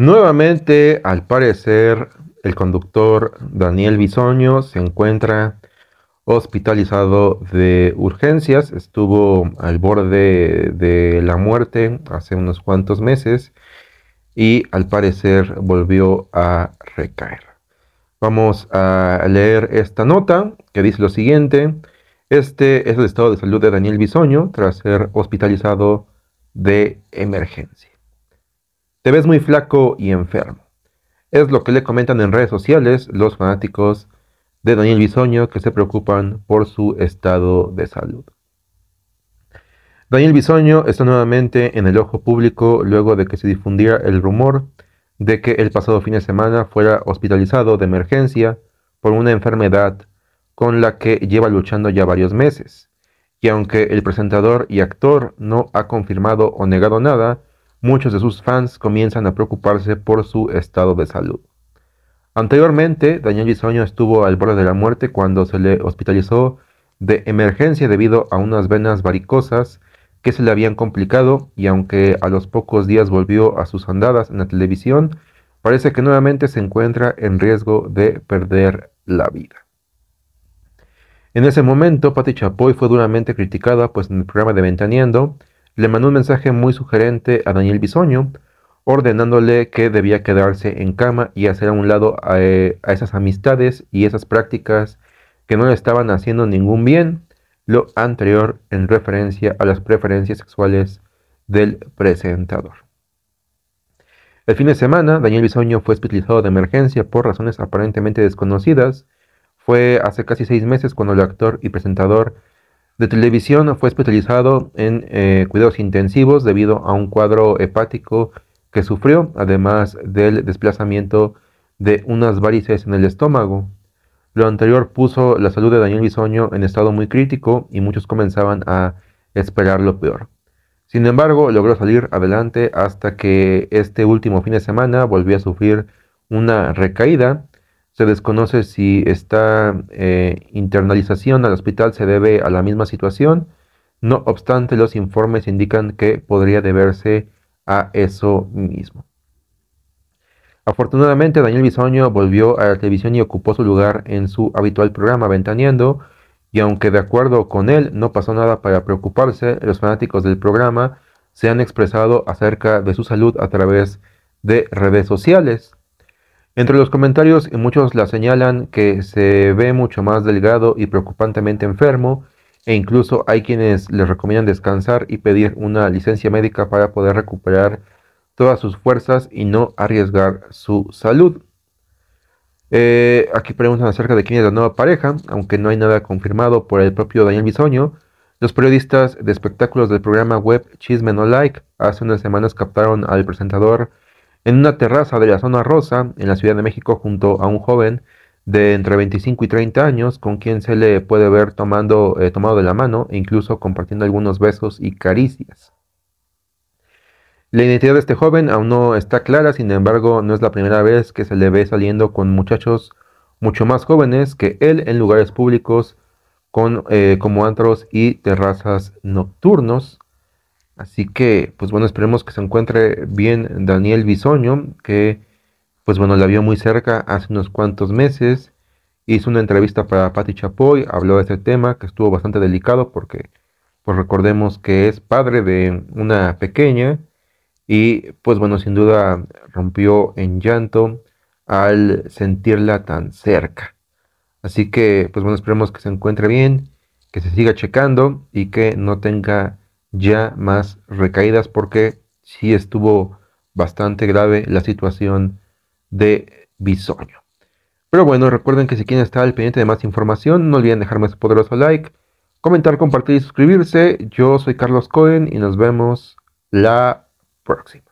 Nuevamente, al parecer, el conductor Daniel Bisoño se encuentra hospitalizado de urgencias, estuvo al borde de la muerte hace unos cuantos meses y al parecer volvió a recaer. Vamos a leer esta nota que dice lo siguiente. Este es el estado de salud de Daniel Bisoño tras ser hospitalizado de emergencia. Te ves muy flaco y enfermo. Es lo que le comentan en redes sociales los fanáticos de Daniel Bisoño que se preocupan por su estado de salud. Daniel Bisoño está nuevamente en el ojo público luego de que se difundiera el rumor de que el pasado fin de semana fuera hospitalizado de emergencia por una enfermedad con la que lleva luchando ya varios meses. Y aunque el presentador y actor no ha confirmado o negado nada, muchos de sus fans comienzan a preocuparse por su estado de salud. Anteriormente, Daniel Bisoño estuvo al borde de la muerte cuando se le hospitalizó de emergencia debido a unas venas varicosas que se le habían complicado y aunque a los pocos días volvió a sus andadas en la televisión, parece que nuevamente se encuentra en riesgo de perder la vida. En ese momento, Patti Chapoy fue duramente criticada, pues en el programa de Ventaneando, le mandó un mensaje muy sugerente a Daniel Bisoño, ordenándole que debía quedarse en cama y hacer a un lado eh, a, esas amistades y esas prácticas que no le estaban haciendo ningún bien, lo anterior en referencia a las preferencias sexuales del presentador. El fin de semana, Daniel Bisoño fue hospitalizado de emergencia por razones aparentemente desconocidas. Fue hace casi seis meses cuando el actor y presentador de televisión fue especializado en eh, cuidados intensivos debido a un cuadro hepático que sufrió, además del desplazamiento de unas varices en el estómago. Lo anterior puso la salud de Daniel Bisoño en estado muy crítico y muchos comenzaban a esperar lo peor. Sin embargo, logró salir adelante hasta que este último fin de semana volvió a sufrir una recaída se desconoce si esta eh, internalización al hospital se debe a la misma situación. No obstante, los informes indican que podría deberse a eso mismo. Afortunadamente, Daniel Bisoño volvió a la televisión y ocupó su lugar en su habitual programa Ventaneando, y aunque de acuerdo con él no pasó nada para preocuparse, los fanáticos del programa se han expresado acerca de su salud a través de redes sociales. Entre los comentarios muchos la señalan que se ve mucho más delgado y preocupantemente enfermo e incluso hay quienes les recomiendan descansar y pedir una licencia médica para poder recuperar todas sus fuerzas y no arriesgar su salud. Eh, aquí preguntan acerca de quién es la nueva pareja, aunque no hay nada confirmado por el propio Daniel Bisoño. Los periodistas de espectáculos del programa web Chisme No Like hace unas semanas captaron al presentador en una terraza de la zona rosa en la Ciudad de México junto a un joven de entre 25 y 30 años con quien se le puede ver tomando, eh, tomado de la mano e incluso compartiendo algunos besos y caricias. La identidad de este joven aún no está clara, sin embargo no es la primera vez que se le ve saliendo con muchachos mucho más jóvenes que él en lugares públicos eh, como antros y terrazas nocturnos. Así que, pues bueno, esperemos que se encuentre bien Daniel Bisoño, que, pues bueno, la vio muy cerca hace unos cuantos meses. Hizo una entrevista para Pati Chapoy, habló de este tema, que estuvo bastante delicado porque, pues recordemos que es padre de una pequeña y, pues bueno, sin duda rompió en llanto al sentirla tan cerca. Así que, pues bueno, esperemos que se encuentre bien, que se siga checando y que no tenga ya más recaídas porque si estuvo bastante grave la situación de Bisoño. Pero bueno, recuerden que si quieren estar al pendiente de más información, no olviden dejarme su poderoso like, comentar, compartir y suscribirse. Yo soy Carlos Cohen y nos vemos la próxima.